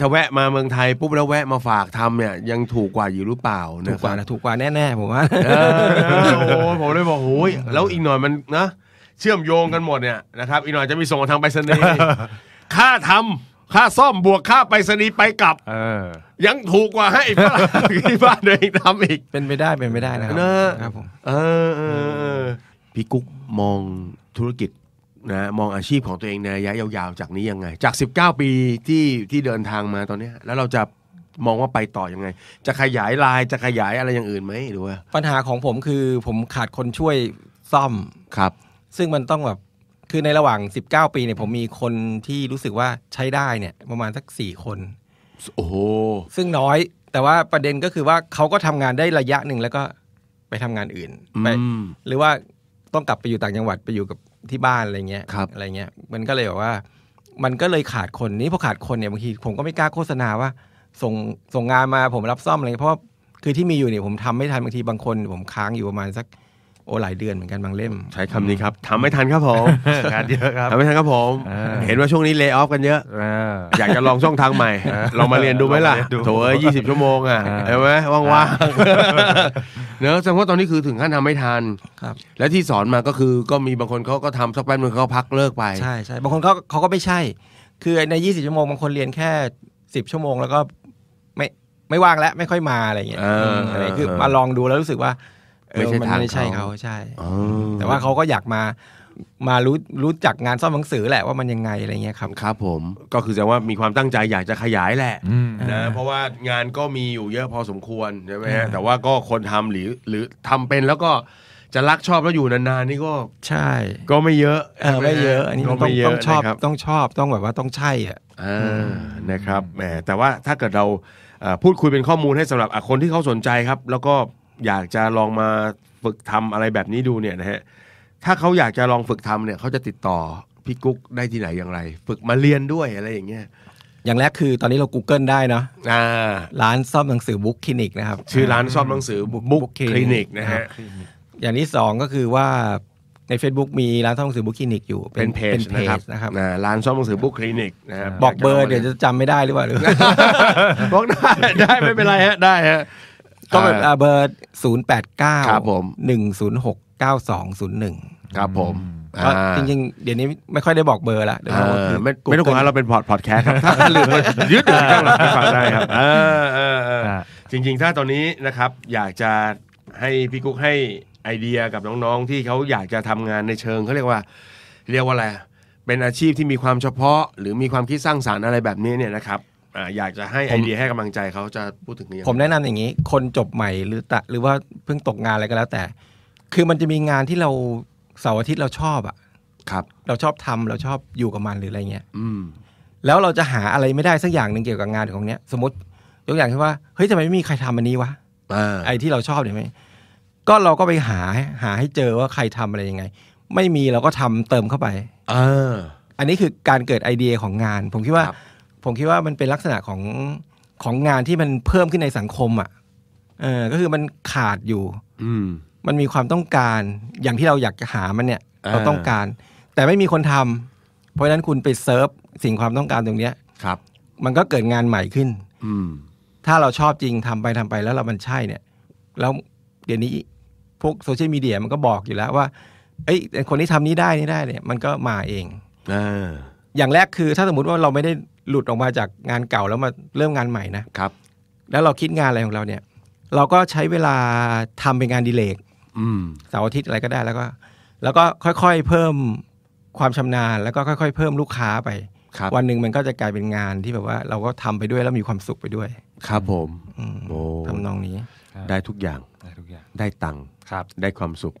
ถ้าแวะมาเมืองไทยปุ๊บแล้วแวะมาฝากทำเนี่ยยังถูกกว่าอยู่หรือเปล่าถูกกว่านะถูกกว่าแน่ๆผมว่าโอ้ผมเลยบอกโอ้ยแล้วอีกหน่อยมันนะเชื่อมโยงกันหมดเนี่ยนะครับ อีกหน่อยจะมีส่งทางไปรษณีย์ค่าทำค่าซ่อมบวกค่าไปรษณีย์ไปกลับเออยังถูกกว่าให้ที่บ้านเองทำอีก เป็นไปได้ เป็นไปได้นะครับเนอะอพี่กุ๊กมองธุรกิจนะมองอาชีพของตัวเองในระยะยาว ๆ จากนี้ยังไง จาก 19 ปีที่ที่เดินทางมาตอนนี้แล้วเราจะมองว่าไปต่อยังไง จะขยายลายจะขยายอะไรอย่างอื่นไหมหรือว่าปัญหาของผมคือผมขาดคนช่วยซ่อมครับซึ่งมันต้องแบบ คือในระหว่าง 19 ปีเนี่ย ผมมีคนที่รู้สึกว่าใช้ได้เนี่ย ประมาณสัก 4 คน โอ้โ h ซึ่งน้อย แต่ว่าประเด็นก็คือว่าเขาก็ทำงานได้ระยะหนึ่งแล้วก็ไปทำงานอื่นไปหรือว่าต้องกลับไปอยู่ต่างจังหวัดไปอยู่กับที่บ้านอะไรเงี้ยอะไรเงี้ย มันก็เลยแบบว่า มันก็เลยขาดคน นี้พอขาดคนเนี่ยบางทีผมก็ไม่กล้าโฆษณาว่าส่งส่งงานมาผมรับซ่อมอะไร เพราะคือที่มีอยู่เนี่ยผมทำไม่ทัน บางทีบางคนผมค้างอยู่ประมาณสักโอ้หลายเดือนเหมือนกันบางเล่ม ใช้คำนี้ครับทำไม่ทันครับผมงานเยอะครับทำไม่ทันครับผม เห็นว่าช่วงนี้เลิกออฟกันเยอะอยากจะลองช่องทางใหม่ลองมาเรียนดูไหมล่ะถัวยี่สิบชั่วโมงอ่ะเห็นไหมว่างๆเนอะแสดงว่าตอนนี้คือถึงขั้นทำไม่ทันครับ และที่สอนมาก็คือก็มีบางคนเขาก็ทำสักแป๊บนึงเขาพักเลิกไปใช่ใช่บางคนเขาเขาก็ไม่ใช่ คือในยี่สิบชั่วโมงบางคนเรียนแค่สิบชั่วโมง แล้วก็ไม่ไม่ว่างแล้วไม่ค่อยมาอะไรอย่างเงี้ยอะไรคือมาลองดูแล้วรู้สึกว่าไม่ใช่ทางเขาใช่เขาใช่แต่ว่าเขาก็อยากมามารู้รู้จักงานซ่อมหนังสือแหละว่ามันยังไงอะไรเงี้ยครับครับผม ก็คือแสดงว่ามีความตั้งใจอยากจะขยายแหละนะ เพราะว่างานก็มีอยู่เยอะพอสมควรใช่ไหมฮะ แต่ว่าก็คนทำหรือหรือทำเป็นแล้วก็จะรักชอบแล้วอยู่นานๆนี่ก็ใช่ ก็ไม่เยอะเออไม่เยอะ อันนี้ต้องต้องชอบต้องชอบต้องแบบว่าต้องใช่อ่ะนะครับแหมแต่ว่าถ้าเกิดเราพูดคุยเป็นข้อมูลให้สำหรับคนที่เขาสนใจครับ แล้วก็อยากจะลองมาฝึกทำอะไรแบบนี้ดูเนี่ยนะฮะถ้าเขาอยากจะลองฝึกทำเนี่ยเขาจะติดต่อ พี่กุ๊กได้ที่ไหนอย่างไร ฝึกมาเรียนด้วยอะไรอย่างเงี้ยอย่างแรกคือตอนนี้เรา Google ได้เนาะร้านซ่อมหนังสือบุ๊กคลินิกนะครับชื่อร้านซ่อมหนังสือบุ๊กคลินิกนะฮะอย่างที่สองก็คือว่าใน Facebook มีร้านซ่อมหนังสือบุ๊กคลินิกอยู่เป็นเพจนะครับร้านซ่อมหนังสือบุ๊กคลินิกนะครับบอกเบอร์เดี๋ยวจะจำไม่ได้หรือเปล่าหรือบอกได้ ได้ไม่เป็นไรฮะได้ฮะก็เป็นเบอร์ศูนย์แปดเก้าครับผมหนึ่งศูนย์หกเก้าสองศูนย์หนึ่งครับผมจริงๆ เดี๋ยวนี้ไม่ค่อยได้บอกเบอร์ละเดี๋ยวไม่ต้องกลัวเราเป็นพอดพอดแคสต์ครับถ้าลืมยืดหดั๋ยวฟังได้ครับจริงๆถ้าตอนนี้นะครับ อยากจะให้พี่กุ๊กให้ไอเดียกับน้องๆ ที่เขาอยากจะทำงานในเชิงเขาเรียกว่า เรียกว่าอะไร เป็นอาชีพที่มีความเฉพาะ หรือมีความคิดสร้างสารรค์อะไรแบบนี้เนี่ยนะครับอยากจะให้ไอเดียให้กำลังใจเขาจะพูดถึงนี้ผมแนะนำอย่างนี้ คนจบใหม่หรือตะหรือว่าเพิ่งตกงานอะไรก็แล้ว แต่ คือมันจะมีงานที่เราเสาร์อาทิตย์เราชอบอ่ะครับ เราชอบทำเราชอบอยู่กับมันหรืออะไรเงี้ยอืม แล้วเราจะหาอะไรไม่ได้สักอย่างหนึ่งเกี่ยวกับงานของเนี้ย สมมติ ยกอย่างเช่นว่า เฮ้ยทำไมไม่มีใครทำอันนี้วะไอที่เราชอบเนี่ยไหมก็เราก็ไปหาหาให้เจอว่าใครทำอะไรยังไง ไม่มีเราก็ทำเติมเข้าไปเอออันนี้คือการเกิดไอเดียของงานผมคิดว่าผมคิดว่ามันเป็นลักษณะของของงานที่มันเพิ่มขึ้นในสังคมอ่ะ เออก็คือมันขาดอยู่ อืมมันมีความต้องการ อย่างที่เราอยากจะหามันเนี่ยเราต้องการ แต่ไม่มีคนทำ เพราะฉะนั้นคุณไปเซิร์ฟสิ่งความต้องการตรงเนี้ยครับ มันก็เกิดงานใหม่ขึ้น อืมถ้าเราชอบจริงทำไปทำไป แล้วเรามันใช่เนี่ยแล้วเดี๋ยวนี้ พวกโซเชียลมีเดียมันก็บอกอยู่แล้วว่าเอ้ยคนที่ทำนี้ได้นี่ได้เนี่ยมันก็มาเองออย่างแรกคือ ถ้าสมมติว่าเราไม่ได้หลุดออกมาจากงานเก่าแล้วมาเริ่มงานใหม่นะครับแล้วเราคิดงานอะไรของเราเนี่ย เราก็ใช้เวลาทำเป็นงานดีเลกเสาร์อาทิตย์อะไรก็ได้แล้วก็แล้วก็ค่อยๆเพิ่มความชำนาญแล้วก็ค่อย ๆ เพิ่มลูกค้าไปวันหนึ่งมันก็จะกลายเป็นงานที่แบบว่า เราก็ทำไปด้วยแล้วมีความสุขไปด้วย ครับผมโอ้ทำนองนี้ ได้ทุกอย่าง ได้ทุกอย่างได้ตังค์ได้ความสุข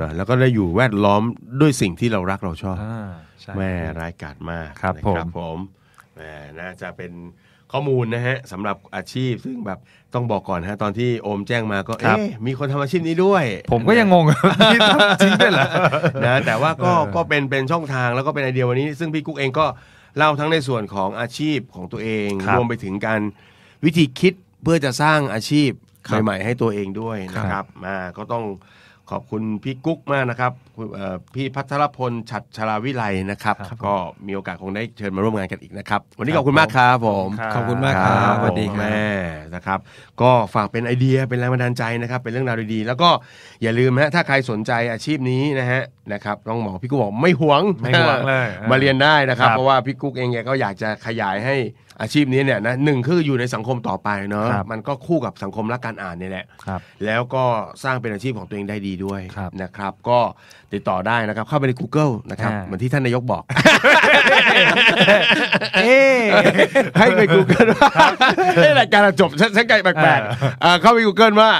นะแล้วก็ได้อยู่แวดล้อมด้วยสิ่งที่เรารักเราชอบแม่รายการมากครับผมน่าจะเป็นข้อมูลนะฮะสำหรับอาชีพซึ่งแบบต้องบอกก่อนฮะ ตอนที่โอมแจ้งมาก็ เอ๊ะมีคนทำอาชีพนี้ด้วย ผมก็ยังงงจริงด้วยเหรอนะแต่ว่าก็ก็เป็นเป็นช่องทางแล้วก็เป็นไอเดียวันนี้ ซึ่งพี่กุ๊กเอง ก็ เล่าทั้งในส่วนของอาชีพของตัวเองรวมไปถึงการวิธีคิดเพื่อจะสร้างอาชีพใหม่ๆให้ตัวเองด้วยนะครับมาก็ต้องขอบคุณพี่กุ๊กมากนะครับพี่พัทรพลฉัดชลาวิไลนะครับ ก็มีโอกาสคงได้เชิญมาร่วมงานกันอีกนะครับวันนี้ขอบคุณมากครับ ผม ขอบคุณมากครับสวัสดีแม่นะครับ ก็ฝากเป็นไอเดียเป็นแรงบันดาลใจนะครับ เป็นเรื่องราวดีๆแล้วก็อย่าลืมฮะถ้าใครสนใจอาชีพนี้นะฮะนะครับต้องหมอพี่กุ๊กบอกไม่หวงไม่หวงเลยมาเรียนได้นะครับ เพราะว่าพี่กุ๊กเองแกก็อยากจะขยายให้อาชีพนี้เนี่ยนะหนึ่งคืออยู่ในสังคมต่อไปเนาะมันก็คู่กับสังคมและการอ่านนี่แหละแล้วก็สร้างเป็นอาชีพของตัวเองได้ดีด้วยนะครับ ก็ติดต่อได้นะครับ เข้าไปใน Google นะครับเหมือนที่ท่านนายกบอกให้ไป Google ว่าในรายการจบฉันไกลแปลกๆเข้าไป Google ว่า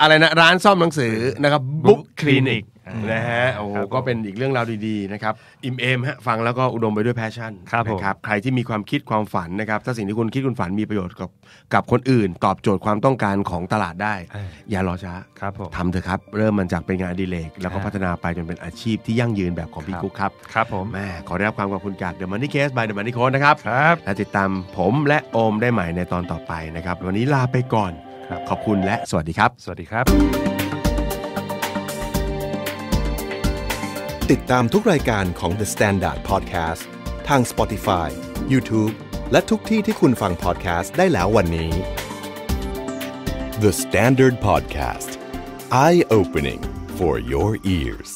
อะไรนะร้านซ่อมหนังสือนะครับบุ๊กคลินิกนะฮะโอ้ก็เป็นอีกเรื่องราวดี ๆ นะครับ อิ่มเอมฮะฟังแล้วก็อุดมไปด้วยแพชชั่นนะครับใครที่มีความคิดความฝันนะครับ ถ้าสิ่งที่คุณคิดคุณฝันมีประโยชน์กับกับคนอื่นตอบโจทย์ความต้องการของตลาดได้ อย่ารอช้าครับทำเถอะครับ เริ่มมันจากเป็นงานดีเลกแล้วก็พัฒนาไปจนเป็นอาชีพที่ยั่งยืนแบบของพี่กุ๊กครับครับผมแม่ขอได้รับความขอบคุณจากเดอะมันนี่เคสบายเดอะมันนี่โค้ดนะครับครับและติดตามผมและโอมได้ใหม่ในตอนต่อไปนะครับวันนี้ลาไปก่อนขอบคุณและสวัสดีครับ สวัสดีครับติดตามทุกรายการของ The Standard Podcast ทาง Spotify, YouTube และทุกที่ที่คุณฟัง podcast ได้แล้ววันนี้ The Standard Podcast Eye Opening for your ears